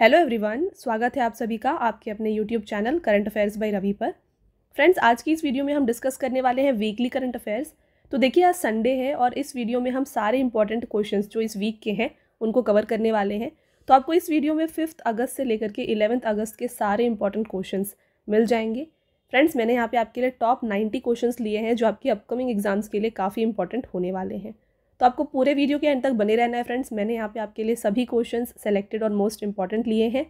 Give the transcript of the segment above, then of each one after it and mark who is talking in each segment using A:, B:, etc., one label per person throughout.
A: Hello everyone स्वागत है आप सभी का आपके अपने YouTube channel current affairs by Ravi पर फ्रेंड्स आज की इस वीडियो में हम डिस्कस करने वाले हैं वीकली करंट अफेयर्स तो देखिए आज संडे है और इस वीडियो में हम सारे इंपॉर्टेंट क्वेश्चन जो इस वीक के हैं उनको कवर करने वाले हैं तो आपको इस वीडियो में फिफ्थ अगस्त से लेकर के इलेवंथ अगस्त के सारे इंपॉर्टेंट क्वेश्चन मिल जाएंगे फ्रेंड्स मैंने यहाँ पे आपके लिए टॉप नाइन्टी क्वेश्चन लिए हैं जो आपकी अपकमिंग एग्जाम्स के लिए काफ़ी इंपॉर्टेंट होने वाले हैं तो आपको पूरे वीडियो के एंड तक बने रहना है फ्रेंड्स मैंने यहाँ पे आपके लिए सभी क्वेश्चंस सेलेक्टेड और मोस्ट इंपॉर्टेंट लिए हैं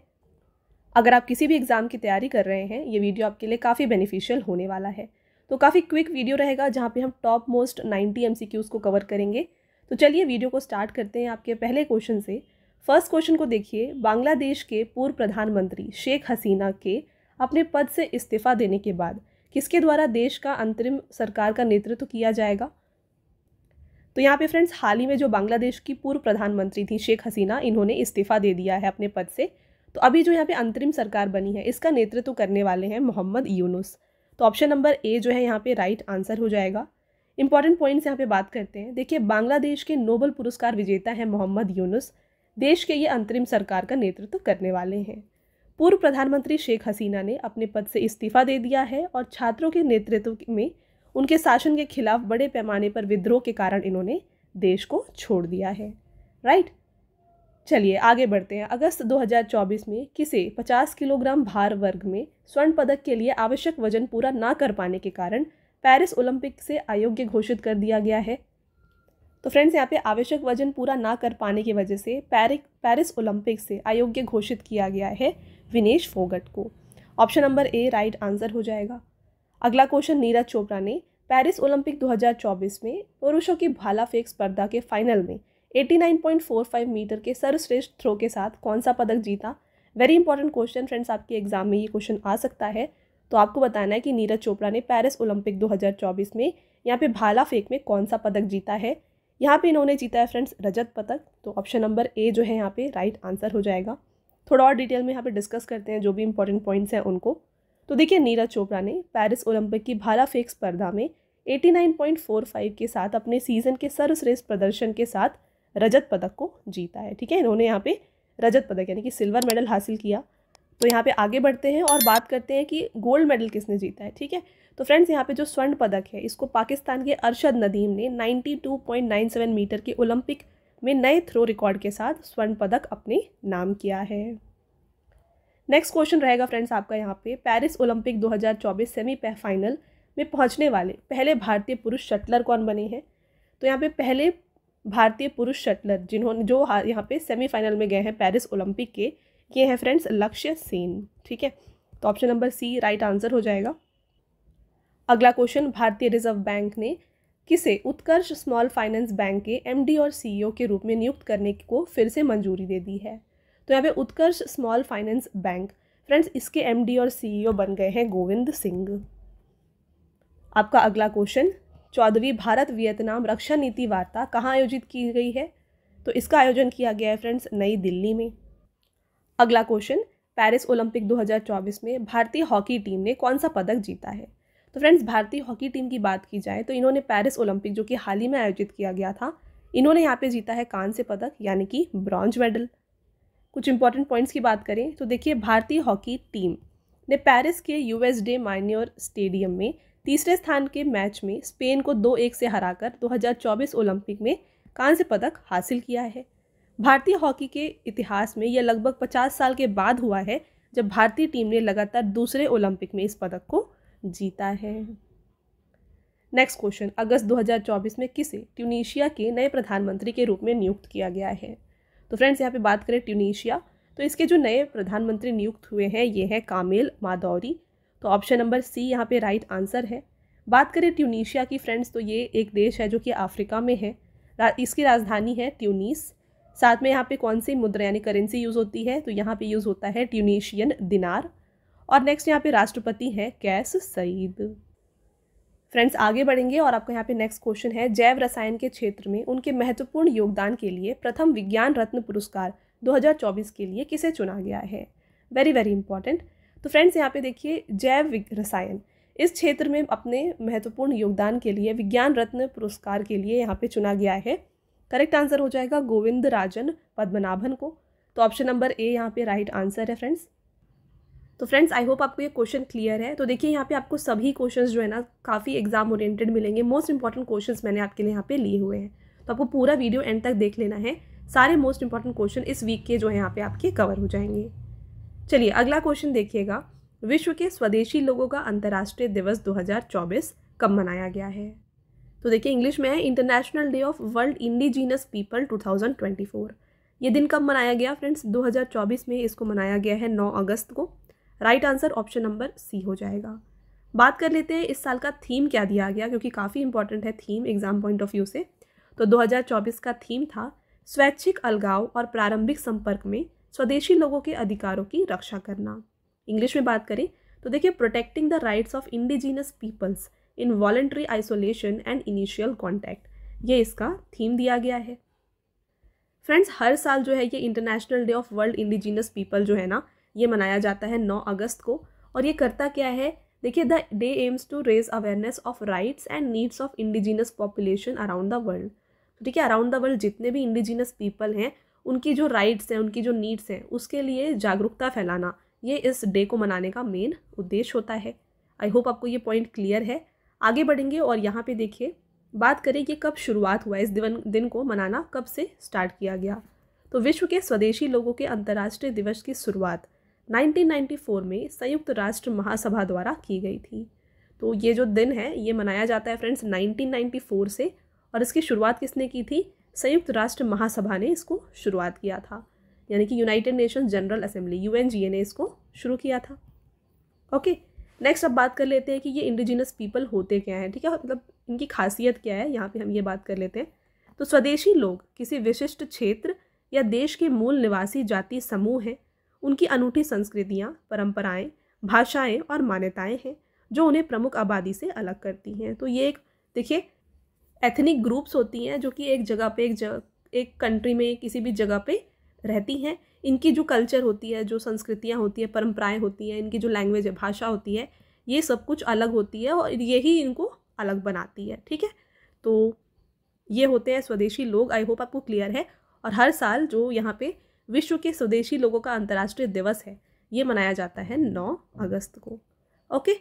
A: अगर आप किसी भी एग्ज़ाम की तैयारी कर रहे हैं ये वीडियो आपके लिए काफ़ी बेनिफिशियल होने वाला है तो काफ़ी क्विक वीडियो रहेगा जहाँ पर हम टॉप मोस्ट नाइन्टी एम को कवर करेंगे तो चलिए वीडियो को स्टार्ट करते हैं आपके पहले क्वेश्चन से फर्स्ट क्वेश्चन को देखिए बांग्लादेश के पूर्व प्रधानमंत्री शेख हसीना के अपने पद से इस्तीफ़ा देने के बाद किसके द्वारा देश का अंतरिम सरकार का नेतृत्व किया जाएगा तो यहाँ पे फ्रेंड्स हाल ही में जो बांग्लादेश की पूर्व प्रधानमंत्री थी शेख हसीना इन्होंने इस्तीफ़ा दे दिया है अपने पद से तो अभी जो यहाँ पे अंतरिम सरकार बनी है इसका नेतृत्व करने वाले हैं मोहम्मद यूनुस तो ऑप्शन नंबर ए जो है यहाँ पे राइट आंसर हो जाएगा इंपॉर्टेंट पॉइंट्स यहाँ पे बात करते हैं देखिए बांग्लादेश के नोबल पुरस्कार विजेता हैं मोहम्मद यूनुस देश के ये अंतरिम सरकार का नेतृत्व करने वाले हैं पूर्व प्रधानमंत्री शेख हसीना ने अपने पद से इस्तीफ़ा दे दिया है और छात्रों के नेतृत्व में उनके शासन के खिलाफ बड़े पैमाने पर विद्रोह के कारण इन्होंने देश को छोड़ दिया है राइट चलिए आगे बढ़ते हैं अगस्त 2024 में किसे 50 किलोग्राम भार वर्ग में स्वर्ण पदक के लिए आवश्यक वजन पूरा ना कर पाने के कारण पेरिस ओलंपिक से अयोग्य घोषित कर दिया गया है तो फ्रेंड्स यहाँ पे आवश्यक वजन पूरा ना कर पाने की वजह से पैरिक पेरिस ओलंपिक से अयोग्य घोषित किया गया है विनेश फोगट को option number A right answer हो जाएगा अगला क्वेश्चन नीरज चोपड़ा ने पेरिस ओलंपिक 2024 में पुरुषों की भाला फेंक स्पर्धा के फाइनल में 89.45 मीटर के सर्वश्रेष्ठ थ्रो के साथ कौन सा पदक जीता वेरी इंपॉर्टेंट क्वेश्चन फ्रेंड्स आपके एग्जाम में ये क्वेश्चन आ सकता है तो आपको बताना है कि नीरज चोपड़ा ने पेरिस ओलंपिक 2024 में यहाँ पे भाला फेंक में कौन सा पदक जीता है यहाँ पे इन्होंने जीता है फ्रेंड्स रजत पदक तो ऑप्शन नंबर ए जो है यहाँ पे राइट आंसर हो जाएगा थोड़ा और डिटेल में यहाँ पे डिस्कस करते हैं जो भी इंपॉर्टेंट पॉइंट्स हैं उनको तो देखिए नीरज चोपड़ा ने पेरिस ओलंपिक की भाला फेंक स्पर्धा में 89.45 के साथ अपने सीजन के सर्वश्रेष्ठ प्रदर्शन के साथ रजत पदक को जीता है ठीक है इन्होंने यहाँ पे रजत पदक यानी कि सिल्वर मेडल हासिल किया तो यहाँ पे आगे बढ़ते हैं और बात करते हैं कि गोल्ड मेडल किसने जीता है ठीक है तो फ्रेंड्स यहाँ पे जो स्वर्ण पदक है इसको पाकिस्तान के अरशद नदीम ने 92.97 मीटर के ओलंपिक में नए थ्रो रिकॉर्ड के साथ स्वर्ण पदक अपने नाम किया है नेक्स्ट क्वेश्चन रहेगा फ्रेंड्स आपका यहाँ पे पेरिस ओलंपिक 2024 सेमी फाइनल में पहुँचने वाले पहले भारतीय पुरुष शटलर कौन बने हैं तो यहाँ पे पहले भारतीय पुरुष शटलर जिन्होंने जो यहाँ पे सेमीफाइनल में गए हैं पेरिस ओलंपिक के ये हैं फ्रेंड्स लक्ष्य सेन ठीक है तो option number C right answer हो जाएगा अगला क्वेश्चन भारतीय रिजर्व बैंक ने किसे उत्कर्ष स्मॉल फाइनेंस बैंक के एमडी और सीईओ e के रूप में नियुक्त करने को फिर से मंजूरी दे दी है तो यहाँ पे Utkarsh small finance bank friends इसके एमडी और सीईओ e बन गए हैं गोविंद सिंह आपका अगला क्वेश्चन चौदहवीं भारत वियतनाम रक्षा नीति वार्ता कहाँ आयोजित की गई है तो इसका आयोजन किया गया है फ्रेंड्स नई दिल्ली में अगला क्वेश्चन पेरिस ओलंपिक 2024 में भारतीय हॉकी टीम ने कौन सा पदक जीता है तो फ्रेंड्स भारतीय हॉकी टीम की बात की जाए तो इन्होंने पेरिस ओलंपिक जो कि हाल ही में आयोजित किया गया था इन्होंने यहाँ पे जीता है कांस्य पदक यानी कि ब्रॉन्ज मेडल कुछ इंपॉर्टेंट पॉइंट्स की बात करें तो देखिए भारतीय हॉकी टीम ने पेरिस के यूएस डे माइन्योर स्टेडियम में तीसरे स्थान के मैच में स्पेन को दो एक से हराकर 2024 ओलंपिक में कांस्य पदक हासिल किया है भारतीय हॉकी के इतिहास में यह लगभग 50 साल के बाद हुआ है जब भारतीय टीम ने लगातार दूसरे ओलंपिक में इस पदक को जीता है नेक्स्ट क्वेश्चन अगस्त 2024 में किसे ट्यूनीशिया के नए प्रधानमंत्री के रूप में नियुक्त किया गया है तो फ्रेंड्स यहाँ पे बात करें ट्यूनीशिया तो इसके जो नए प्रधानमंत्री नियुक्त हुए हैं ये है कामिल मादौरी तो ऑप्शन नंबर सी यहाँ पे राइट आंसर है बात करें ट्यूनीशिया की फ्रेंड्स तो ये एक देश है जो कि अफ्रीका में है रा, इसकी राजधानी है ट्यूनीस साथ में यहाँ पे कौन सी मुद्रा यानी करेंसी यूज़ होती है तो यहाँ पे यूज़ होता है ट्यूनीशियन दिनार और नेक्स्ट यहाँ पे राष्ट्रपति हैं कैस सईद फ्रेंड्स आगे बढ़ेंगे और आपको यहाँ पे नेक्स्ट क्वेश्चन है जैव रसायन के क्षेत्र में उनके महत्वपूर्ण योगदान के लिए प्रथम विज्ञान रत्न पुरस्कार 2024 के लिए किसे चुना गया है वेरी वेरी इंपॉर्टेंट तो फ्रेंड्स यहाँ पे देखिए जैव रसायन इस क्षेत्र में अपने महत्वपूर्ण योगदान के लिए विज्ञान रत्न पुरस्कार के लिए यहाँ पे चुना गया है करेक्ट आंसर हो जाएगा गोविंद राजन पद्मनाभन को तो ऑप्शन नंबर ए यहाँ पे राइट आंसर है फ्रेंड्स तो फ्रेंड्स आई होप आपको ये क्वेश्चन क्लियर है तो देखिए यहाँ पे आपको सभी क्वेश्चंस जो है ना काफ़ी एग्जाम ओरिएंटेड मिलेंगे मोस्ट इंपॉर्टेंट क्वेश्चंस मैंने आपके लिए यहाँ पे लिए हुए हैं तो आपको पूरा वीडियो एंड तक देख लेना है सारे मोस्ट इंपॉर्टेंट क्वेश्चन इस वीक के जो है यहाँ पे आपके कवर हो जाएंगे चलिए अगला क्वेश्चन देखिएगा विश्व के स्वदेशी लोगों का अंतर्राष्ट्रीय दिवस दो कब मनाया गया है तो देखिए इंग्लिश में है International Day of World Indigenous People टू ये दिन कब मनाया गया फ्रेंड्स दो में इसको मनाया गया है नौ अगस्त को right answer option number C हो जाएगा बात कर लेते हैं इस साल का थीम क्या दिया गया क्योंकि काफ़ी इंपॉर्टेंट है theme exam point of view से तो 2024 का थीम था स्वैच्छिक अलगाव और प्रारंभिक संपर्क में स्वदेशी लोगों के अधिकारों की रक्षा करना इंग्लिश में बात करें तो देखिए protecting the rights of indigenous peoples in voluntary isolation and initial contact ये इसका थीम दिया गया है फ्रेंड्स हर साल जो है ये International Day of World Indigenous People जो है ना ये मनाया जाता है 9 अगस्त को और ये करता क्या है देखिए the day aims to raise awareness of rights and needs of indigenous population around the world तो ठीक है अराउंड द वर्ल्ड जितने भी इंडिजिनस पीपल हैं उनकी जो राइट्स हैं उनकी जो नीड्स हैं उसके लिए जागरूकता फैलाना ये इस डे को मनाने का मेन उद्देश्य होता है आई होप आपको ये पॉइंट क्लियर है आगे बढ़ेंगे और यहाँ पे देखिए बात करें कि कब शुरुआत हुआ इस दिवन दिन को मनाना कब से स्टार्ट किया गया तो विश्व के स्वदेशी लोगों के अंतर्राष्ट्रीय दिवस की शुरुआत 1994 में संयुक्त राष्ट्र महासभा द्वारा की गई थी तो ये जो दिन है ये मनाया जाता है फ्रेंड्स 1994 से और इसकी शुरुआत किसने की थी संयुक्त राष्ट्र महासभा ने इसको शुरुआत किया था यानी कि यूनाइटेड नेशन जनरल असेंबली यू ने इसको शुरू किया था ओके नेक्स्ट अब बात कर लेते हैं कि ये इंडिजिनस पीपल होते क्या हैं ठीक है मतलब इनकी खासियत क्या है यहाँ पर हम ये बात कर लेते हैं तो स्वदेशी लोग किसी विशिष्ट क्षेत्र या देश के मूल निवासी जाति समूह हैं उनकी अनूठी संस्कृतियाँ परंपराएं भाषाएं और मान्यताएं हैं जो उन्हें प्रमुख आबादी से अलग करती हैं तो ये एक देखिए एथनिक ग्रुप्स होती हैं जो कि एक जगह पे एक जगह एक कंट्री में किसी भी जगह पे रहती हैं इनकी जो कल्चर होती है जो संस्कृतियाँ होती हैं परम्पराएँ होती हैं इनकी जो लैंग्वेज है भाषा होती है ये सब कुछ अलग होती है और यही इनको अलग बनाती है ठीक है तो ये होते हैं स्वदेशी लोग आई होप आपको क्लियर है और हर साल जो यहाँ पे विश्व के स्वदेशी लोगों का अंतर्राष्ट्रीय दिवस है ये मनाया जाता है नौ अगस्त को ओके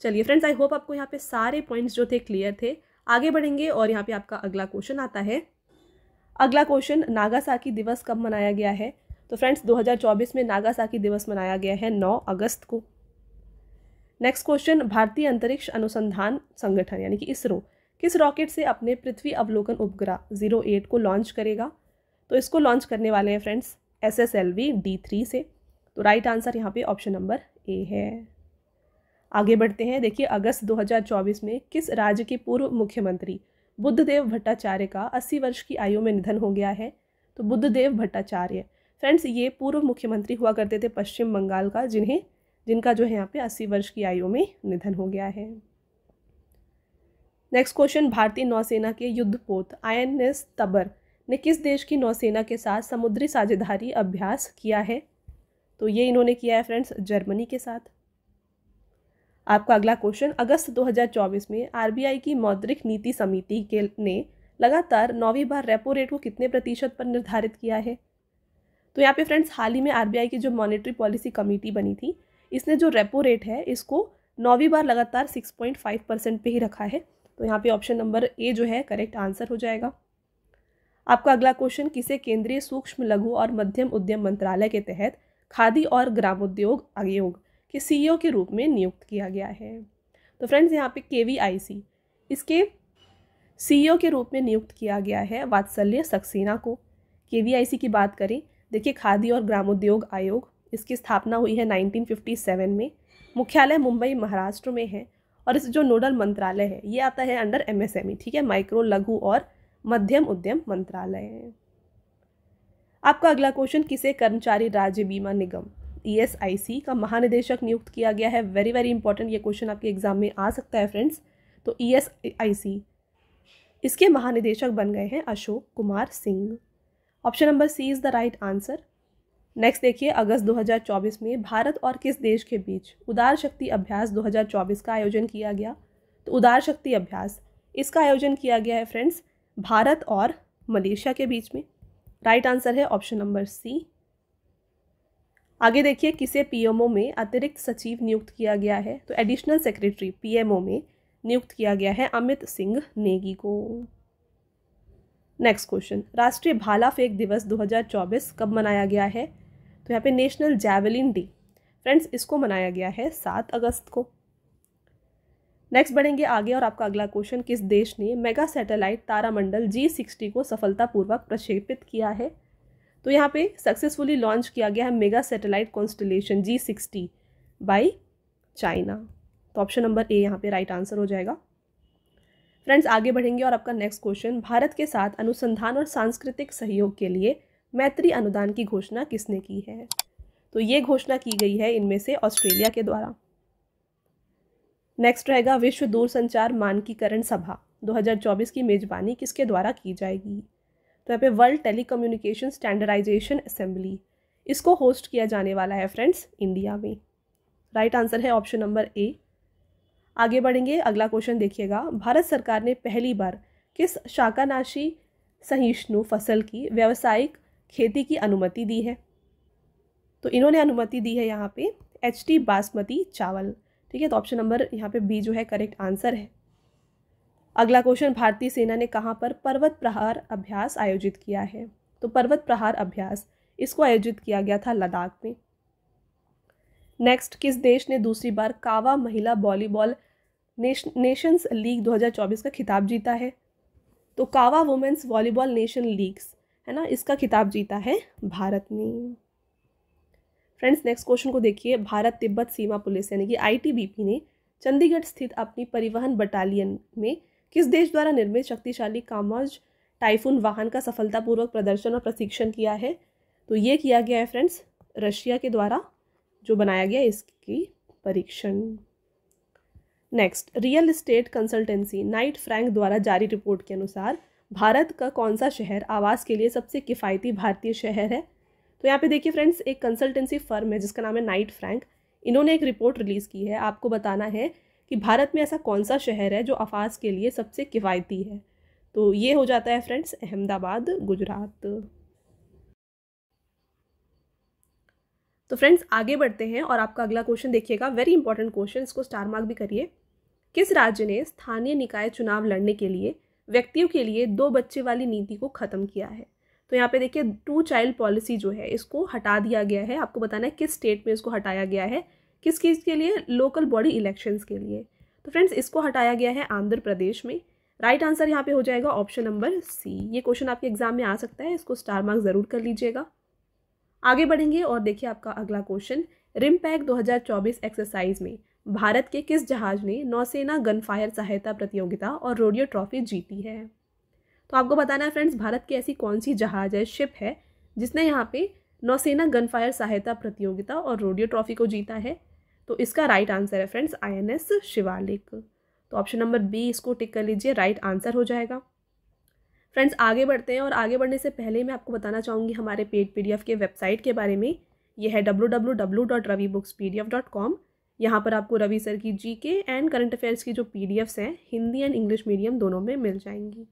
A: चलिए फ्रेंड्स आई होप आपको यहाँ पे सारे पॉइंट्स जो थे क्लियर थे आगे बढ़ेंगे और यहाँ पे आपका अगला क्वेश्चन आता है अगला क्वेश्चन नागासाकी दिवस कब मनाया गया है तो फ्रेंड्स 2024 में नागासाकी दिवस मनाया गया है 9 अगस्त को नेक्स्ट क्वेश्चन भारतीय अंतरिक्ष अनुसंधान संगठन यानी कि इसरो किस रॉकेट से अपने पृथ्वी अवलोकन उपग्रह जीरो एट को लॉन्च करेगा तो इसको लॉन्च करने वाले हैं friends S S L V D three से तो राइट आंसर यहाँ पे ऑप्शन नंबर ए है आगे बढ़ते हैं देखिए अगस्त 2024 में किस राज्य के पूर्व मुख्यमंत्री बुद्धदेव भट्टाचार्य का अस्सी वर्ष की आयु में निधन हो गया है तो बुद्धदेव भट्टाचार्य फ्रेंड्स ये पूर्व मुख्यमंत्री हुआ करते थे पश्चिम बंगाल का जिन्हें जिनका जो है यहाँ पे अस्सी वर्ष की आयु में निधन हो गया है नेक्स्ट क्वेश्चन भारतीय नौसेना के युद्धपोत आई एन एस तबर ने किस देश की नौसेना के साथ समुद्री साझेदारी अभ्यास किया है तो ये इन्होंने किया है फ्रेंड्स जर्मनी के साथ आपका अगला क्वेश्चन अगस्त 2024 में आरबीआई की मौद्रिक नीति समिति के ने लगातार नौवीं बार रेपो रेट को कितने प्रतिशत पर निर्धारित किया है तो यहाँ पे फ्रेंड्स हाल ही में आरबीआई की जो मॉनेटरी पॉलिसी कमेटी बनी थी इसने जो रेपो रेट है इसको नौवीं बार लगातार फाइव परसेंट पर ही रखा है तो यहाँ पे ऑप्शन नंबर ए जो है करेक्ट आंसर हो जाएगा आपका अगला क्वेश्चन किसे केंद्रीय सूक्ष्म लघु और मध्यम उद्यम मंत्रालय के तहत खादी और ग्रामोद्योग आयोग के सीईओ e के रूप में नियुक्त किया गया है तो फ्रेंड्स यहाँ पे के इसके सीईओ e के रूप में नियुक्त किया गया है वात्सल्य सक्सेना को के की बात करें देखिए खादी और ग्रामोद्योग आयोग इसकी स्थापना हुई है 1957 में मुख्यालय मुंबई महाराष्ट्र में है और इस जो नोडल मंत्रालय है ये आता है अंडर एमएसएमई e, ठीक है माइक्रो लघु और मध्यम उद्यम मंत्रालय है आपका अगला क्वेश्चन किसे कर्मचारी राज्य बीमा निगम ई e का महानिदेशक नियुक्त किया गया है वेरी वेरी इंपॉर्टेंट ये क्वेश्चन आपके एग्जाम में आ सकता है फ्रेंड्स तो ई e इसके महानिदेशक बन गए हैं Ashok Kumar Singh option number C is the right answer next देखिए अगस्त 2024 में भारत और किस देश के बीच उदार शक्ति अभ्यास 2024 का आयोजन किया गया तो उदार शक्ति अभ्यास इसका आयोजन किया गया है फ्रेंड्स भारत और मलेशिया के बीच में राइट आंसर है ऑप्शन नंबर सी आगे देखिए किसे पीएमओ में अतिरिक्त सचिव नियुक्त किया गया है तो एडिशनल सेक्रेटरी पीएमओ में नियुक्त किया गया है अमित सिंह नेगी को नेक्स्ट क्वेश्चन राष्ट्रीय भाला फेंक दिवस 2024 कब मनाया गया है तो यहाँ पे नेशनल जैवलिन डे फ्रेंड्स इसको मनाया गया है सात अगस्त को नेक्स्ट बढ़ेंगे आगे और आपका अगला क्वेश्चन किस देश ने मेगा सैटेलाइट तारामंडल जी सिक्सटी को सफलतापूर्वक प्रक्षेपित किया है तो यहाँ पे सक्सेसफुली लॉन्च किया गया है mega satellite constellation G sixty by China तो ऑप्शन नंबर ए यहाँ पे राइट आंसर हो जाएगा फ्रेंड्स आगे बढ़ेंगे और आपका नेक्स्ट क्वेश्चन भारत के साथ अनुसंधान और सांस्कृतिक सहयोग के लिए मैत्री अनुदान की घोषणा किसने की है तो ये घोषणा की गई है इनमें से ऑस्ट्रेलिया के द्वारा नेक्स्ट रहेगा विश्व दूरसंचार मानकीकरण सभा 2024 की मेज़बानी किसके द्वारा की जाएगी तो यहाँ पे वर्ल्ड टेलीकम्युनिकेशन स्टैंडर्डाइजेशन असेंबली इसको होस्ट किया जाने वाला है फ्रेंड्स इंडिया में राइट right आंसर है ऑप्शन नंबर ए आगे बढ़ेंगे अगला क्वेश्चन देखिएगा भारत सरकार ने पहली बार किस शाकानाशी सहिष्णु फसल की व्यावसायिक खेती की अनुमति दी है तो इन्होंने अनुमति दी है यहाँ पे एच बासमती चावल ठीक है तो ऑप्शन नंबर यहाँ पे बी जो है करेक्ट आंसर है अगला क्वेश्चन भारतीय सेना ने कहाँ पर पर्वत प्रहार अभ्यास आयोजित किया है तो पर्वत प्रहार अभ्यास इसको आयोजित किया गया था लद्दाख में नेक्स्ट किस देश ने दूसरी बार कावा महिला वॉलीबॉल नेश, नेशंस लीग 2024 का खिताब जीता है तो कावा वुमेन्स वॉलीबॉल नेशन लीग्स है ना इसका खिताब जीता है भारत ने फ्रेंड्स नेक्स्ट क्वेश्चन को देखिए भारत तिब्बत सीमा पुलिस यानी कि आईटीबीपी ने चंडीगढ़ स्थित अपनी परिवहन बटालियन में किस देश द्वारा निर्मित शक्तिशाली कामज टाइफून वाहन का सफलतापूर्वक प्रदर्शन और प्रशिक्षण किया है तो ये किया गया है फ्रेंड्स रशिया के द्वारा जो बनाया गया इसकी परीक्षण next real estate consultancy Knight Frank द्वारा जारी रिपोर्ट के अनुसार भारत का कौन सा शहर आवास के लिए सबसे किफ़ायती भारतीय शहर है तो यहाँ पे देखिए फ्रेंड्स एक कंसल्टेंसी फर्म है जिसका नाम है नाइट फ्रैंक इन्होंने एक रिपोर्ट रिलीज़ की है आपको बताना है कि भारत में ऐसा कौन सा शहर है जो आफाज के लिए सबसे किफ़ायती है तो ये हो जाता है फ्रेंड्स अहमदाबाद गुजरात तो फ्रेंड्स आगे बढ़ते हैं और आपका अगला क्वेश्चन देखिएगा वेरी इंपॉर्टेंट क्वेश्चन इसको स्टार मार्क भी करिए किस राज्य ने स्थानीय निकाय चुनाव लड़ने के लिए व्यक्तियों के लिए दो बच्चे वाली नीति को ख़त्म किया है तो यहाँ पे देखिए टू चाइल्ड पॉलिसी जो है इसको हटा दिया गया है आपको बताना है किस स्टेट में इसको हटाया गया है किस चीज़ के लिए लोकल बॉडी इलेक्शंस के लिए तो फ्रेंड्स इसको हटाया गया है आंध्र प्रदेश में राइट आंसर यहाँ पे हो जाएगा ऑप्शन नंबर सी ये क्वेश्चन आपके एग्जाम में आ सकता है इसको स्टार मार्क ज़रूर कर लीजिएगा आगे बढ़ेंगे और देखिए आपका अगला क्वेश्चन रिम पैक 2024 एक्सरसाइज में भारत के किस जहाज ने नौसेना गनफायर सहायता प्रतियोगिता और रोडियो ट्रॉफी जीती है तो आपको बताना है फ्रेंड्स भारत की ऐसी कौन सी जहाज है शिप है जिसने यहाँ पे नौसेना गनफायर सहायता प्रतियोगिता और रोडियो ट्रॉफी को जीता है तो इसका राइट आंसर है फ्रेंड्स आईएनएस शिवालिक तो ऑप्शन नंबर बी इसको टिक कर लीजिए राइट आंसर हो जाएगा फ्रेंड्स आगे बढ़ते हैं और आगे बढ़ने से पहले मैं आपको बताना चाहूँगी हमारे पेड पी के वेबसाइट के बारे में यह है W W W dot Ravi books P D F dot com यहाँ पर आपको रवि सर की जी के एंड करंट अफेयर्स की जो पी डी एफ्स हैं हिंदी एंड इंग्लिश मीडियम दोनों में मिल जाएंगी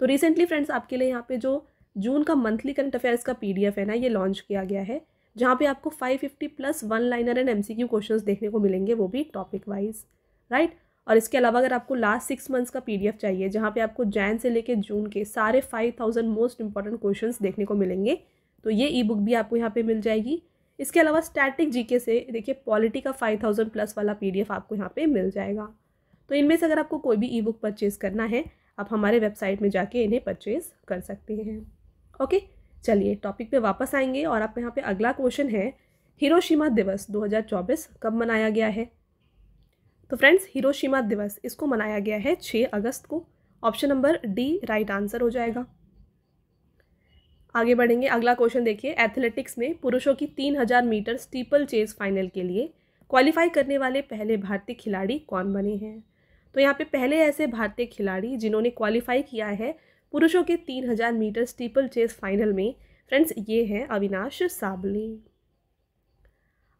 A: तो रिसेंटली फ्रेंड्स आपके लिए यहाँ पे जो जून का मंथली करंट अफेयर्स का पीडीएफ है ना ये लॉन्च किया गया है जहाँ पे आपको 550 plus one liner and MCQ questions देखने को मिलेंगे वो भी टॉपिक वाइज राइट और इसके अलावा अगर आपको लास्ट सिक्स मंथ्स का पी चाहिए जहाँ पर आपको जैन से लेके जून के सारे five thousand most important question देखने को मिलेंगे तो ये ई बुक भी आपको यहाँ पर मिल जाएगी इसके अलावा स्टैटिक जीके से देखिए पॉलिटी का फाइव थाउजेंड प्लस वाला पीडीएफ आपको यहाँ पे मिल जाएगा तो इनमें से अगर आपको कोई भी ई बुक परचेज़ करना है आप हमारे वेबसाइट में जाके इन्हें परचेज़ कर सकते हैं ओके चलिए टॉपिक पे वापस आएंगे और आप यहाँ पे अगला क्वेश्चन है हिरोशिमा दिवस 2024 कब मनाया गया है तो फ्रेंड्स हिरोशिमा दिवस इसको मनाया गया है 6 अगस्त को option number D right answer हो जाएगा आगे बढ़ेंगे अगला क्वेश्चन देखिए एथलेटिक्स में पुरुषों की 3000 मीटर स्टीपल चेज फाइनल के लिए क्वालिफाई करने वाले पहले भारतीय खिलाड़ी कौन बने हैं तो यहाँ पे पहले ऐसे भारतीय खिलाड़ी जिन्होंने क्वालिफाई किया है पुरुषों के 3000 मीटर स्टीपल चेस फाइनल में फ्रेंड्स ये हैं अविनाश साबले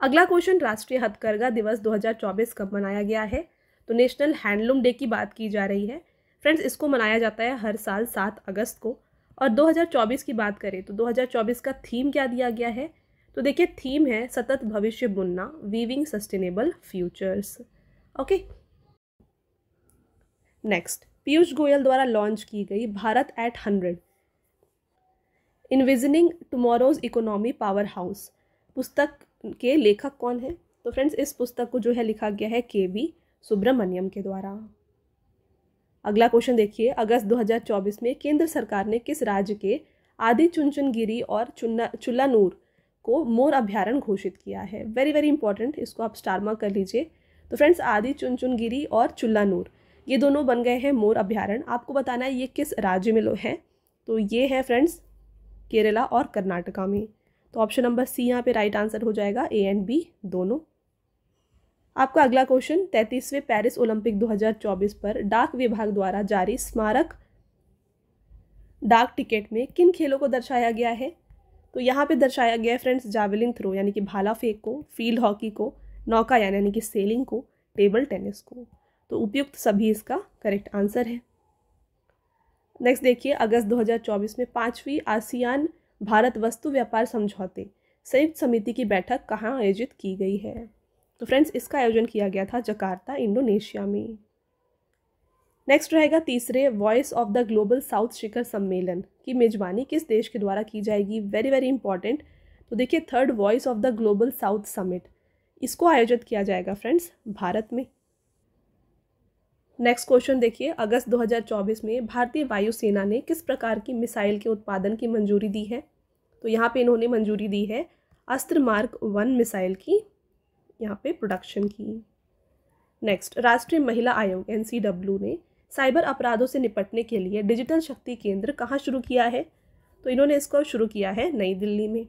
A: अगला क्वेश्चन राष्ट्रीय हथकरघा दिवस 2024 कब मनाया गया है तो नेशनल हैंडलूम डे की बात की जा रही है फ्रेंड्स इसको मनाया जाता है हर साल सात अगस्त को और 2024 की बात करें तो 2024 का थीम क्या दिया गया है तो देखिए थीम है सतत भविष्य बुनना weaving sustainable futures okay next Piyush Goyal द्वारा लॉन्च की गई Bharat at hundred envisioning tomorrow's economy powerhouse पुस्तक के लेखक कौन है तो फ्रेंड्स इस पुस्तक को जो है लिखा गया है के बी सुब्रमण्यम के द्वारा अगला क्वेश्चन देखिए अगस्त 2024 में केंद्र सरकार ने किस राज्य के आदि चुनचुनगिरी और चुन्ना चुल्लानूर को मोर अभ्यारण घोषित किया है वेरी वेरी इंपॉर्टेंट इसको आप स्टार मार्क कर लीजिए तो फ्रेंड्स आदि चुनचुनगिरी और चुल्लानूर ये दोनों बन गए हैं मोर अभ्यारण आपको बताना है ये किस राज्य में है तो ये है फ्रेंड्स केरला और कर्नाटका में तो ऑप्शन नंबर सी यहाँ पे राइट आंसर हो जाएगा ए एंड बी दोनों आपका अगला क्वेश्चन तैंतीसवें पेरिस ओलंपिक 2024 पर डाक विभाग द्वारा जारी स्मारक डाक टिकट में किन खेलों को दर्शाया गया है तो यहाँ पे दर्शाया गया है फ्रेंड्स जावेलिन थ्रो यानी कि भाला फेंक को फील्ड हॉकी को नौका यानी कि सेलिंग को टेबल टेनिस को तो उपयुक्त सभी इसका करेक्ट आंसर है नेक्स्ट देखिए अगस्त 2024 में पांचवी आसियान भारत वस्तु व्यापार समझौते संयुक्त समिति की बैठक कहाँ आयोजित की गई है तो फ्रेंड्स इसका आयोजन किया गया था जकार्ता इंडोनेशिया में नेक्स्ट रहेगा तीसरे Voice of the Global South शिखर सम्मेलन की मेजबानी किस देश के द्वारा की जाएगी वेरी वेरी इंपॉर्टेंट तो देखिए third Voice of the Global South summit इसको आयोजित किया जाएगा फ्रेंड्स भारत में नेक्स्ट क्वेश्चन देखिए अगस्त 2024 में भारतीय वायुसेना ने किस प्रकार की मिसाइल के उत्पादन की मंजूरी दी है तो यहाँ पे इन्होंने मंजूरी दी है अस्त्र मार्क वन मिसाइल की यहाँ पे प्रोडक्शन की नेक्स्ट राष्ट्रीय महिला आयोग एन ने साइबर अपराधों से निपटने के लिए डिजिटल शक्ति केंद्र कहाँ शुरू किया है तो इन्होंने इसको शुरू किया है नई दिल्ली में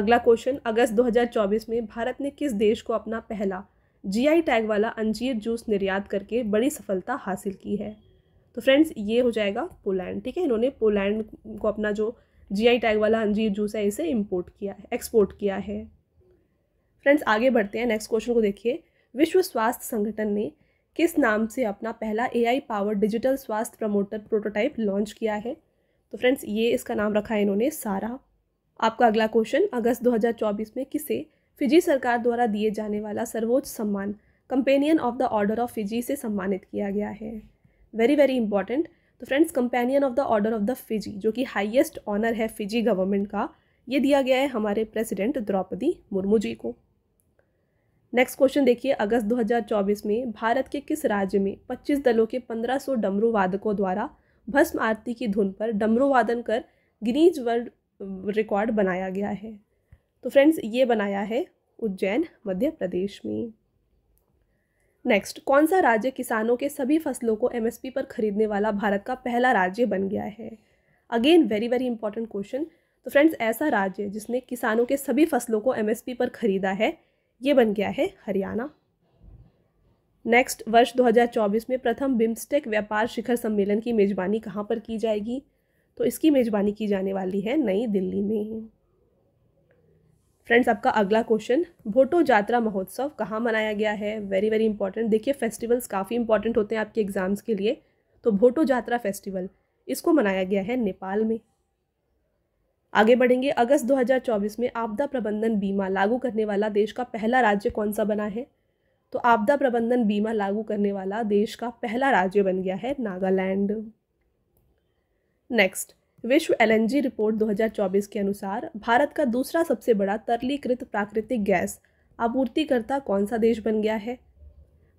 A: अगला क्वेश्चन अगस्त 2024 में भारत ने किस देश को अपना पहला जीआई टैग वाला अंजीर जूस निर्यात करके बड़ी सफलता हासिल की है तो फ्रेंड्स ये हो जाएगा पोलैंड ठीक है इन्होंने पोलैंड को अपना जो जीआई टैग वाला अंजीर जूस है इसे इम्पोर्ट किया है एक्सपोर्ट किया है फ्रेंड्स आगे बढ़ते हैं नेक्स्ट क्वेश्चन को देखिए विश्व स्वास्थ्य संगठन ने किस नाम से अपना पहला ए पावर डिजिटल स्वास्थ्य प्रमोटर प्रोटोटाइप लॉन्च किया है तो फ्रेंड्स ये इसका नाम रखा है इन्होंने सारा आपका अगला क्वेश्चन अगस्त 2024 में किसे फिजी सरकार द्वारा दिए जाने वाला सर्वोच्च सम्मान companion of the order of Fiji से सम्मानित किया गया है वेरी वेरी इंपॉर्टेंट तो friends Companion of the order of the Fiji जो कि हाइएस्ट ऑनर है फिजी गवर्नमेंट का ये दिया गया है हमारे प्रेसिडेंट द्रौपदी मुर्मू जी को नेक्स्ट क्वेश्चन देखिए अगस्त 2024 में भारत के किस राज्य में 25 दलों के 1500 डमरू वादकों द्वारा भस्म आरती की धुन पर डमरू वादन कर गिनीज वर्ल्ड रिकॉर्ड बनाया गया है तो फ्रेंड्स ये बनाया है उज्जैन मध्य प्रदेश में नेक्स्ट कौन सा राज्य किसानों के सभी फसलों को एमएसपी पर खरीदने वाला भारत का पहला राज्य बन गया है again very very important question तो फ्रेंड्स ऐसा राज्य जिसने किसानों के सभी फसलों को एमएसपी पर खरीदा है ये बन गया है हरियाणा नेक्स्ट वर्ष 2024 में प्रथम बिम्स्टेक व्यापार शिखर सम्मेलन की मेज़बानी कहाँ पर की जाएगी तो इसकी मेज़बानी की जाने वाली है नई दिल्ली में फ्रेंड्स आपका अगला क्वेश्चन भोटो जात्रा महोत्सव कहाँ मनाया गया है वेरी वेरी इंपॉर्टेंट देखिए फेस्टिवल्स काफ़ी इंपॉर्टेंट होते हैं आपके एग्ज़ाम्स के लिए तो भोटो जात्रा फेस्टिवल इसको मनाया गया है नेपाल में आगे बढ़ेंगे अगस्त 2024 में आपदा प्रबंधन बीमा लागू करने वाला देश का पहला राज्य कौन सा बना है तो आपदा प्रबंधन बीमा लागू करने वाला देश का पहला राज्य बन गया है नागालैंड नेक्स्ट विश्व एलएनजी रिपोर्ट 2024 के अनुसार भारत का दूसरा सबसे बड़ा तरलीकृत प्राकृतिक गैस आपूर्तिकर्ता कौन सा देश बन गया है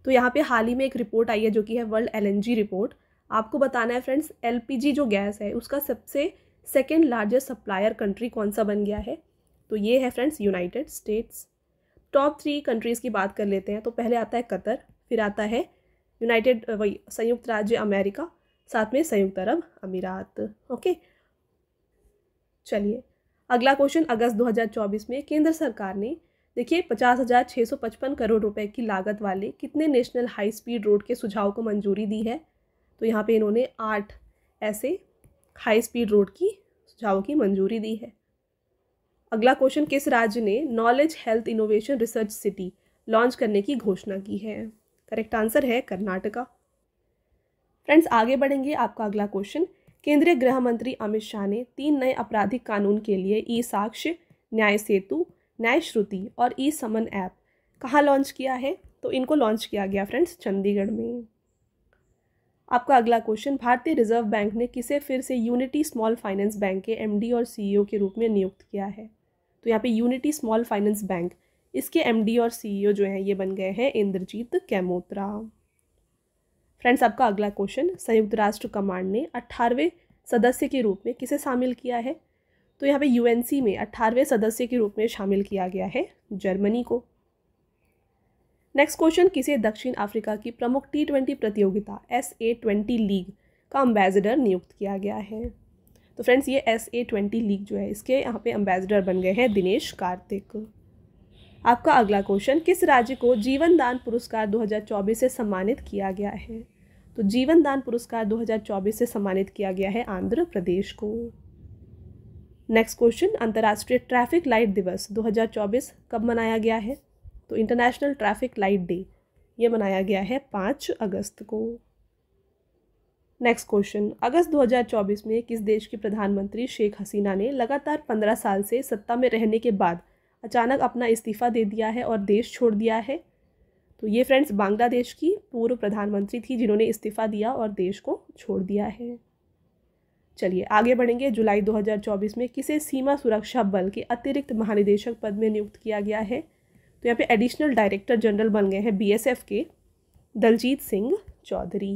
A: तो यहाँ पे हाल ही में एक रिपोर्ट आई है जो कि है वर्ल्ड एलएनजी रिपोर्ट आपको बताना है फ्रेंड्स एलपीजी जो गैस है उसका सबसे सेकेंड लार्जेस्ट सप्लायर कंट्री कौन सा बन गया है तो ये है friends United States top three countries की बात कर लेते हैं तो पहले आता है कतर फिर आता है यूनाइटेड वही संयुक्त राज्य अमेरिका साथ में संयुक्त अरब अमीरात ओके चलिए अगला क्वेश्चन अगस्त 2024 में केंद्र सरकार ने देखिए पचास हज़ार छः सौ पचपन करोड़ रुपए की लागत वाले कितने नेशनल हाई स्पीड रोड के सुझाव को मंजूरी दी है तो यहाँ पे इन्होंने आठ ऐसे हाई स्पीड रोड की सुझावों की मंजूरी दी है अगला क्वेश्चन किस राज्य ने knowledge health innovation research city launch करने की घोषणा की है करेक्ट आंसर है कर्नाटका फ्रेंड्स आगे बढ़ेंगे आपका अगला क्वेश्चन केंद्रीय गृह मंत्री अमित शाह ने तीन नए आपराधिक कानून के लिए ई साक्ष्य न्याय सेतु न्याय श्रुति और ई समन ऐप कहाँ लॉन्च किया है तो इनको लॉन्च किया गया फ्रेंड्स चंडीगढ़ में आपका अगला क्वेश्चन भारतीय रिजर्व बैंक ने किसे फिर से यूनिटी स्मॉल फाइनेंस बैंक के एमडी और सीईओ e के रूप में नियुक्त किया है तो यहाँ पे यूनिटी स्मॉल फाइनेंस बैंक इसके एमडी और सीईओ e जो हैं ये बन गए हैं इंद्रजीत कैमोत्रा फ्रेंड्स आपका अगला क्वेश्चन संयुक्त राष्ट्र कमांड ने अट्ठारहवें सदस्य के रूप में किसे शामिल किया है तो यहाँ पे यूएनसी में अट्ठारहवें सदस्य के रूप में शामिल किया गया है जर्मनी को नेक्स्ट क्वेश्चन किसे दक्षिण अफ्रीका की प्रमुख टी ट्वेंटी प्रतियोगिता एस ए ट्वेंटी लीग का अम्बेसडर नियुक्त किया गया है तो फ्रेंड्स ये एस ए ट्वेंटी लीग जो है इसके यहाँ पे अम्बेसडर बन गए हैं दिनेश कार्तिक आपका अगला क्वेश्चन किस राज्य को जीवन दान पुरस्कार 2024 से सम्मानित किया गया है तो जीवन दान पुरस्कार 2024 से सम्मानित किया गया है आंध्र प्रदेश को नेक्स्ट क्वेश्चन अंतर्राष्ट्रीय ट्रैफिक लाइट दिवस 2024 कब मनाया गया है तो इंटरनेशनल ट्रैफिक लाइट डे ये मनाया गया है पाँच अगस्त को नेक्स्ट क्वेश्चन अगस्त 2024 में किस देश की प्रधानमंत्री शेख हसीना ने लगातार पंद्रह साल से सत्ता में रहने के बाद अचानक अपना इस्तीफ़ा दे दिया है और देश छोड़ दिया है तो ये फ्रेंड्स बांग्लादेश की पूर्व प्रधानमंत्री थी जिन्होंने इस्तीफ़ा दिया और देश को छोड़ दिया है चलिए आगे बढ़ेंगे जुलाई 2024 में किसे सीमा सुरक्षा बल के अतिरिक्त महानिदेशक पद में नियुक्त किया गया है तो यहाँ पे एडिशनल डायरेक्टर जनरल बन गए हैं बीएसएफ के दलजीत सिंह चौधरी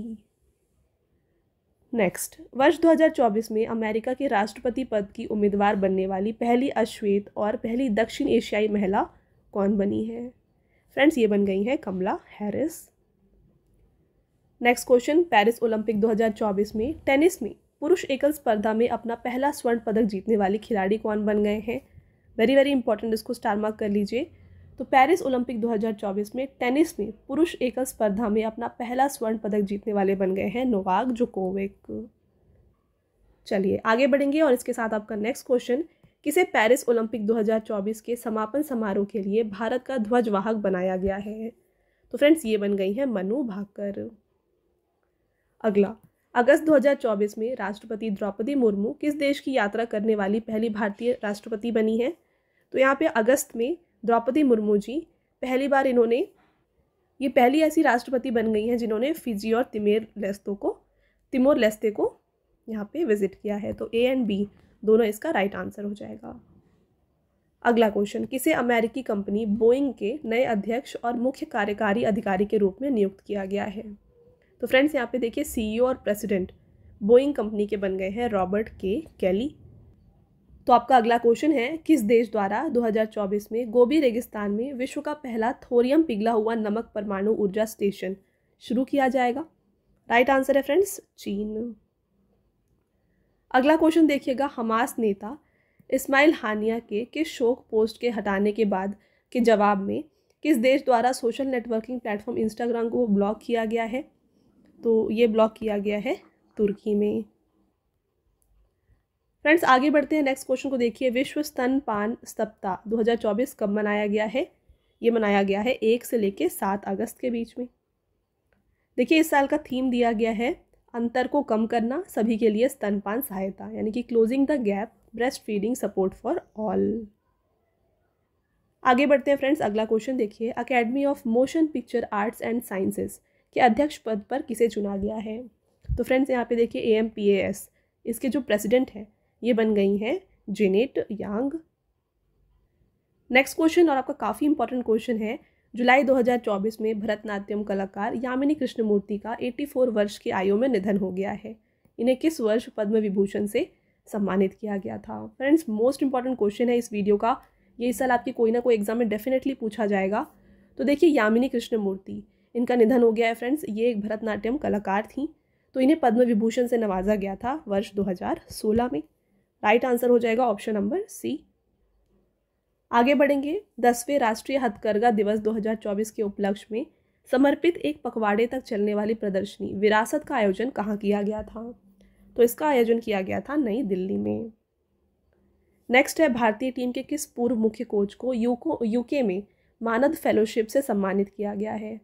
A: नेक्स्ट वर्ष 2024 में अमेरिका के राष्ट्रपति पद की उम्मीदवार बनने वाली पहली अश्वेत और पहली दक्षिण एशियाई महिला कौन बनी है फ्रेंड्स ये बन गई हैं Kamala Harris next question Paris Olympic 2024 में टेनिस में पुरुष एकल स्पर्धा में अपना पहला स्वर्ण पदक जीतने वाली खिलाड़ी कौन बन गए हैं वेरी वेरी इंपॉर्टेंट इसको स्टार मार्क कर लीजिए तो पेरिस ओलंपिक 2024 में टेनिस में पुरुष एकल स्पर्धा में अपना पहला स्वर्ण पदक जीतने वाले बन गए हैं नोवाक जोकोविक चलिए आगे बढ़ेंगे और इसके साथ आपका नेक्स्ट क्वेश्चन किसे पेरिस ओलंपिक 2024 के समापन समारोह के लिए भारत का ध्वजवाहक बनाया गया है तो फ्रेंड्स ये बन गई हैं मनु भाकर अगला अगस्त 2024 में राष्ट्रपति द्रौपदी मुर्मू किस देश की यात्रा करने वाली पहली भारतीय राष्ट्रपति बनी है तो यहाँ पे अगस्त में द्रौपदी मुर्मू जी पहली बार इन्होंने ये पहली ऐसी राष्ट्रपति बन गई हैं जिन्होंने फिजी और तिमेर लेस्तों को तिमोर लेस्ते को यहाँ पे विजिट किया है तो ए एंड बी दोनों इसका राइट आंसर हो जाएगा अगला क्वेश्चन किसे अमेरिकी कंपनी बोइंग के नए अध्यक्ष और मुख्य कार्यकारी अधिकारी के रूप में नियुक्त किया गया है तो फ्रेंड्स यहाँ पे देखिए सीईओ और प्रेसिडेंट बोइंग कंपनी के बन गए हैं रॉबर्ट के कैली तो आपका अगला क्वेश्चन है किस देश द्वारा 2024 में गोबी रेगिस्तान में विश्व का पहला थोरियम पिघला हुआ नमक परमाणु ऊर्जा स्टेशन शुरू किया जाएगा राइट आंसर है फ्रेंड्स चीन अगला क्वेश्चन देखिएगा हमास नेता इस्माइल हानिया के किस शोक पोस्ट के हटाने के बाद के जवाब में किस देश द्वारा सोशल नेटवर्किंग प्लेटफॉर्म इंस्टाग्राम को ब्लॉक किया गया है तो ये ब्लॉक किया गया है तुर्की में फ्रेंड्स आगे बढ़ते हैं नेक्स्ट क्वेश्चन को देखिए विश्व स्तनपान सप्ताह 2024 कब मनाया गया है ये मनाया गया है एक से लेके सात अगस्त के बीच में देखिए इस साल का थीम दिया गया है अंतर को कम करना सभी के लिए स्तनपान सहायता यानी कि closing the gap breastfeeding support for all आगे बढ़ते हैं फ्रेंड्स अगला क्वेश्चन देखिए Academy of Motion Picture Arts and Sciences के अध्यक्ष पद पर किसे चुना गया है तो फ्रेंड्स यहाँ पे देखिए A M P A S इसके जो प्रेसिडेंट हैं ये बन गई हैं जेनेट यांग नेक्स्ट क्वेश्चन और आपका काफ़ी इंपॉर्टेंट क्वेश्चन है जुलाई 2024 में भरतनाट्यम कलाकार यामिनी कृष्णमूर्ति का 84 वर्ष की आयु में निधन हो गया है इन्हें किस वर्ष पद्म विभूषण से सम्मानित किया गया था फ्रेंड्स मोस्ट इंपॉर्टेंट क्वेश्चन है इस वीडियो का ये इस साल आपके कोई ना कोई एग्जाम में डेफिनेटली पूछा जाएगा तो देखिए यामिनी कृष्णमूर्ति इनका निधन हो गया है फ्रेंड्स ये एक भरतनाट्यम कलाकार थी तो इन्हें पद्म विभूषण से नवाजा गया था वर्ष 2016 में राइट आंसर हो जाएगा ऑप्शन नंबर सी आगे बढ़ेंगे दसवें राष्ट्रीय हथकरघा दिवस 2024 के उपलक्ष्य में समर्पित एक पखवाड़े तक चलने वाली प्रदर्शनी विरासत का आयोजन कहाँ किया गया था तो इसका आयोजन किया गया था नई दिल्ली में नेक्स्ट है भारतीय टीम के किस पूर्व मुख्य कोच को यूको यूके में मानद फेलोशिप से सम्मानित किया गया है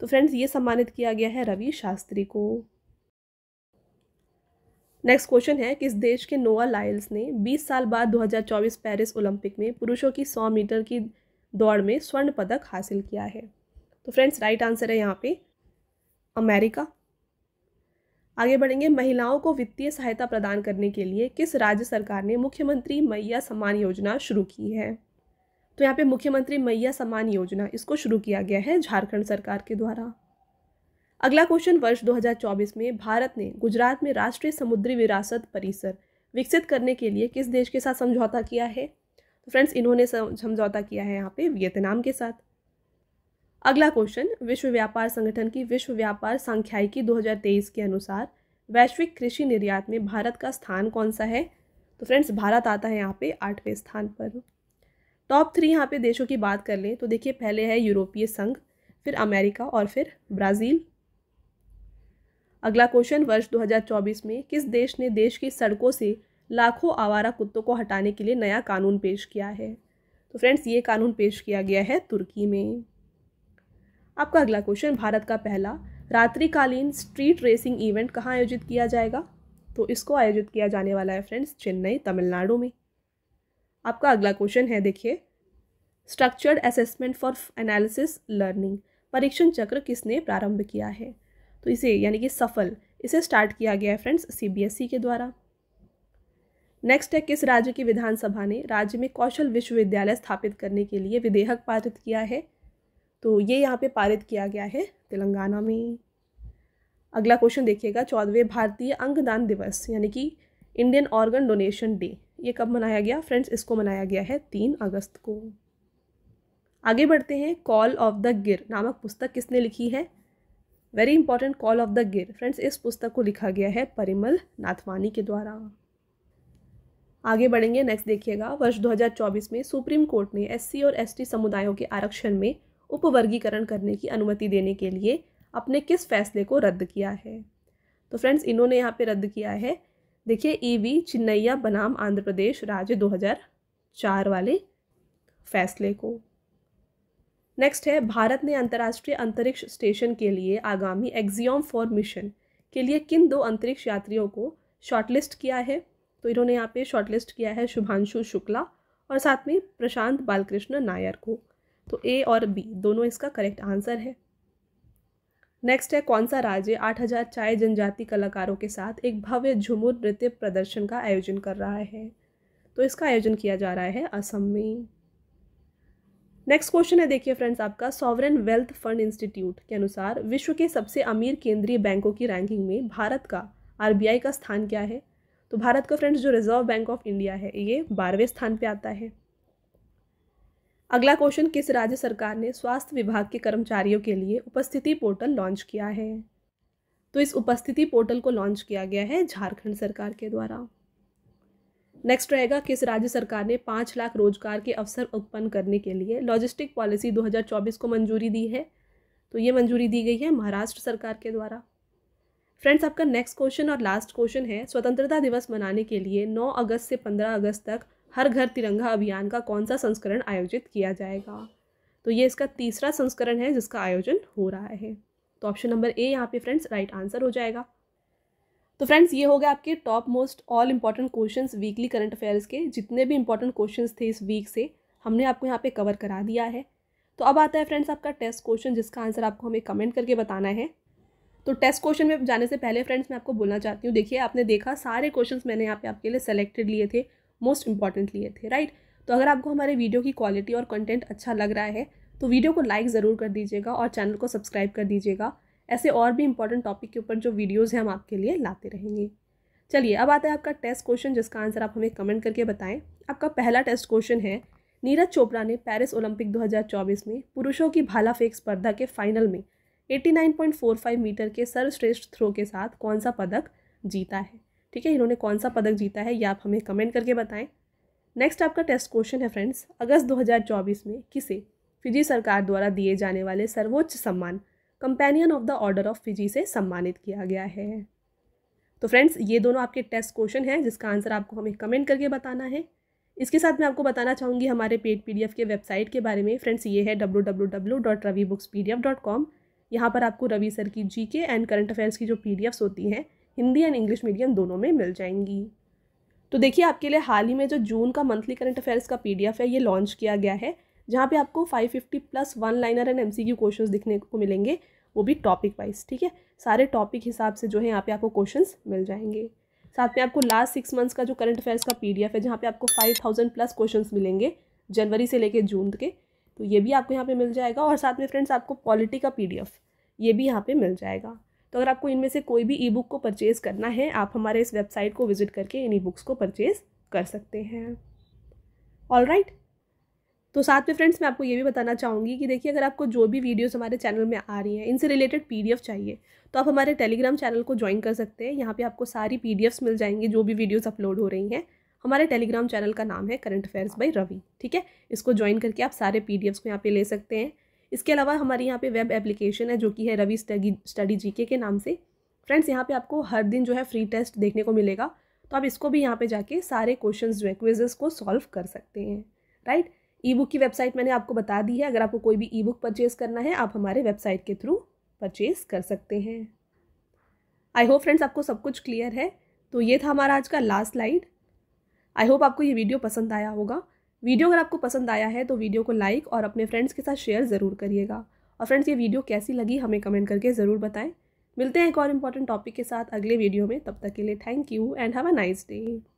A: तो फ्रेंड्स ये सम्मानित किया गया है रवि शास्त्री को नेक्स्ट क्वेश्चन है किस देश के नोआ लाइल्स ने 20 साल बाद 2024 पेरिस ओलंपिक में पुरुषों की 100 मीटर की दौड़ में स्वर्ण पदक हासिल किया है तो फ्रेंड्स राइट आंसर है यहाँ पे अमेरिका आगे बढ़ेंगे महिलाओं को वित्तीय सहायता प्रदान करने के लिए किस राज्य सरकार ने मुख्यमंत्री मैया सम्मान योजना शुरू की है तो यहाँ पे मुख्यमंत्री मैया सम्मान योजना इसको शुरू किया गया है झारखंड सरकार के द्वारा अगला क्वेश्चन वर्ष 2024 में भारत ने गुजरात में राष्ट्रीय समुद्री विरासत परिसर विकसित करने के लिए किस देश के साथ समझौता किया है तो फ्रेंड्स इन्होंने समझौता किया है यहाँ पे वियतनाम के साथ अगला क्वेश्चन विश्व व्यापार संगठन की विश्व व्यापार सांख्यायिकी 2023 के अनुसार वैश्विक कृषि निर्यात में भारत का स्थान कौन सा है तो फ्रेंड्स भारत आता है यहाँ पे आठवें स्थान पर टॉप थ्री यहाँ पे देशों की बात कर लें तो देखिए पहले है यूरोपीय संघ फिर अमेरिका और फिर ब्राज़ील अगला क्वेश्चन वर्ष 2024 में किस देश ने देश की सड़कों से लाखों आवारा कुत्तों को हटाने के लिए नया कानून पेश किया है तो फ्रेंड्स ये कानून पेश किया गया है तुर्की में आपका अगला क्वेश्चन भारत का पहला रात्रिकालीन स्ट्रीट रेसिंग इवेंट कहाँ आयोजित किया जाएगा तो इसको आयोजित किया जाने वाला है फ्रेंड्स चेन्नई तमिलनाडु में आपका अगला क्वेश्चन है देखिए structured assessment for analysis learning परीक्षण चक्र किसने प्रारंभ किया है तो इसे यानी कि सफल इसे स्टार्ट किया गया है फ्रेंड्स सीबीएसई e के द्वारा नेक्स्ट है किस राज्य की विधानसभा ने राज्य में कौशल विश्वविद्यालय स्थापित करने के लिए विधेयक पारित किया है तो ये यहाँ पे पारित किया गया है तेलंगाना में अगला क्वेश्चन देखिएगा चौदहवें भारतीय अंगदान दिवस यानी कि इंडियन ऑर्गन डोनेशन डे ये कब मनाया गया फ्रेंड्स इसको मनाया गया है तीन अगस्त को आगे बढ़ते हैं कॉल ऑफ द गिर नामक पुस्तक किसने लिखी है very important call of the Gir friends इस पुस्तक को लिखा गया है परिमल नाथवानी के द्वारा आगे बढ़ेंगे नेक्स्ट देखिएगा वर्ष 2024 में सुप्रीम कोर्ट ने एससी और एसटी समुदायों के आरक्षण में उपवर्गीकरण करने की अनुमति देने के लिए अपने किस फैसले को रद्द किया है तो फ्रेंड्स इन्होंने यहाँ पे रद्द किया है देखिए ईवी e चिन्नैया बनाम आंध्र प्रदेश राज्य 2004 वाले फैसले को नेक्स्ट है भारत ने अंतर्राष्ट्रीय अंतरिक्ष स्टेशन के लिए आगामी एग्जियम फॉर मिशन के लिए किन दो अंतरिक्ष यात्रियों को शॉर्टलिस्ट किया है तो इन्होंने यहाँ पे शॉर्टलिस्ट किया है शुभांशु शुक्ला और साथ में प्रशांत बालकृष्ण नायर को तो ए और बी दोनों इसका करेक्ट आंसर है नेक्स्ट है कौन सा राज्य आठ हजार चाय जनजाति कलाकारों के साथ एक भव्य झुमुर नृत्य प्रदर्शन का आयोजन कर रहा है तो इसका आयोजन किया जा रहा है असम में नेक्स्ट क्वेश्चन है देखिए फ्रेंड्स आपका सॉवरन वेल्थ फंड इंस्टीट्यूट के अनुसार विश्व के सबसे अमीर केंद्रीय बैंकों की रैंकिंग में भारत का आर का स्थान क्या है तो भारत का फ्रेंड्स जो रिजर्व बैंक ऑफ इंडिया है ये बारहवें स्थान पर आता है अगला क्वेश्चन किस राज्य सरकार ने स्वास्थ्य विभाग के कर्मचारियों के लिए उपस्थिति पोर्टल लॉन्च किया है तो इस उपस्थिति पोर्टल को लॉन्च किया गया है झारखंड सरकार के द्वारा नेक्स्ट रहेगा किस राज्य सरकार ने पाँच लाख रोजगार के अवसर उत्पन्न करने के लिए लॉजिस्टिक पॉलिसी 2024 को मंजूरी दी है तो ये मंजूरी दी गई है महाराष्ट्र सरकार के द्वारा फ्रेंड्स आपका नेक्स्ट क्वेश्चन और लास्ट क्वेश्चन है स्वतंत्रता दिवस मनाने के लिए 9 अगस्त से 15 अगस्त तक हर घर तिरंगा अभियान का कौन सा संस्करण आयोजित किया जाएगा तो ये इसका तीसरा संस्करण है जिसका आयोजन हो रहा है तो ऑप्शन नंबर ए यहाँ पे फ्रेंड्स राइट आंसर हो जाएगा तो फ्रेंड्स ये हो गया आपके top most all important questions weekly current affairs के जितने भी इंपॉर्टेंट क्वेश्चंस थे इस वीक से हमने आपको यहाँ पे कवर करा दिया है तो अब आता है फ्रेंड्स आपका टेस्ट क्वेश्चन जिसका आंसर आपको हमें कमेंट करके बताना है तो टेस्ट क्वेश्चन में जाने से पहले फ्रेंड्स मैं आपको बोलना चाहती हूँ देखिए आपने देखा सारे क्वेश्चन मैंने यहाँ पे आपके लिए सेलेक्टेड लिए थे मोस्ट इंपॉर्टेंट लिए थे राइट तो अगर आपको हमारे वीडियो की क्वालिटी और कंटेंट अच्छा लग रहा है तो वीडियो को लाइक ज़रूर कर दीजिएगा और चैनल को सब्सक्राइब कर दीजिएगा ऐसे और भी इंपॉर्टेंट टॉपिक के ऊपर जो वीडियोज़ हैं हम आपके लिए लाते रहेंगे चलिए अब आता है आपका टेस्ट क्वेश्चन जिसका आंसर आप हमें कमेंट करके बताएं आपका पहला टेस्ट क्वेश्चन है नीरज चोपड़ा ने पेरिस ओलंपिक 2024 में पुरुषों की भाला फेंक स्पर्धा के फाइनल में 89.45 मीटर के सर्वश्रेष्ठ थ्रो के साथ कौन सा पदक जीता है ठीक है इन्होंने कौन सा पदक जीता है ये आप हमें कमेंट करके बताएं नेक्स्ट आपका टेस्ट क्वेश्चन है फ्रेंड्स अगस्त दो में किसे फिजी सरकार द्वारा दिए जाने वाले सर्वोच्च सम्मान companion of the order of Fiji से सम्मानित किया गया है तो फ्रेंड्स ये दोनों आपके टेस्ट क्वेश्चन हैं जिसका आंसर आपको हमें कमेंट करके बताना है इसके साथ मैं आपको बताना चाहूँगी हमारे पेड पी के वेबसाइट के बारे में फ्रेंड्स ये है W W W dot Ravi books P D F dot com यहाँ पर आपको रवि सर की जी के एंड करंट अफेयर्स की जो पी डी एफ्स होती हैं हिंदी एंड इंग्लिश मीडियम दोनों में मिल जाएंगी तो देखिए आपके लिए हाल ही में जो जून का मंथली करंट अफेयर्स का पी डी एफ है ये लॉन्च किया गया है जहाँ पे आपको 550 plus one liner and MCQ questions दिखने को मिलेंगे वो भी टॉपिक वाइज ठीक है सारे टॉपिक हिसाब से जो है यहाँ पे आपको क्वेश्चंस मिल जाएंगे साथ में आपको लास्ट सिक्स मंथ्स का जो करंट अफेयर्स का पीडीएफ है जहाँ पे आपको फाइव थाउजेंड प्लस क्वेश्चन मिलेंगे जनवरी से लेके जून के तो ये भी आपको यहाँ पे मिल जाएगा और साथ में फ्रेंड्स आपको पॉलिटी का पी ये भी यहाँ पर मिल जाएगा तो अगर आपको इनमें से कोई भी ई बुक को परचेज़ करना है आप हमारे इस वेबसाइट को विजिट करके इन ई बुक्स को परचेज़ कर सकते हैं ऑल राइट right? तो साथ में फ्रेंड्स मैं आपको ये भी बताना चाहूँगी कि देखिए अगर आपको जो भी वीडियोस हमारे चैनल में आ रही हैं इनसे रिलेटेड पीडीएफ चाहिए तो आप हमारे टेलीग्राम चैनल को ज्वाइन कर सकते हैं यहाँ पे आपको सारी पीडीएफ्स मिल जाएंगी जो भी वीडियोस अपलोड हो रही हैं हमारे टेलीग्राम चैनल का नाम है करंट अफेयर्स बाई रवि ठीक है इसको ज्वाइन करके आप सारे पी डी को यहाँ पर ले सकते हैं इसके अलावा हमारे यहाँ पर वेब एप्लीकेशन है जो कि है रवि स्टडी स्टडी जी के नाम से फ्रेंड्स यहाँ पर आपको हर दिन जो है फ्री टेस्ट देखने को मिलेगा तो आप इसको भी यहाँ पे जाके सारे क्वेश्चंस जो है क्विजेस को सॉल्व कर सकते हैं राइट ई बुक की वेबसाइट मैंने आपको बता दी है अगर आपको कोई भी ई बुक परचेज़ करना है आप हमारे वेबसाइट के थ्रू परचेज़ कर सकते हैं आई होप फ्रेंड्स आपको सब कुछ क्लियर है तो ये था हमारा आज का लास्ट स्लाइड आई होप आपको ये वीडियो पसंद आया होगा वीडियो अगर आपको पसंद आया है तो वीडियो को लाइक और अपने फ्रेंड्स के साथ शेयर ज़रूर करिएगा और फ्रेंड्स ये वीडियो कैसी लगी हमें कमेंट करके ज़रूर बताएं मिलते हैं एक और इम्पॉर्टेंट टॉपिक के साथ अगले वीडियो में तब तक के लिए thank you and have a nice day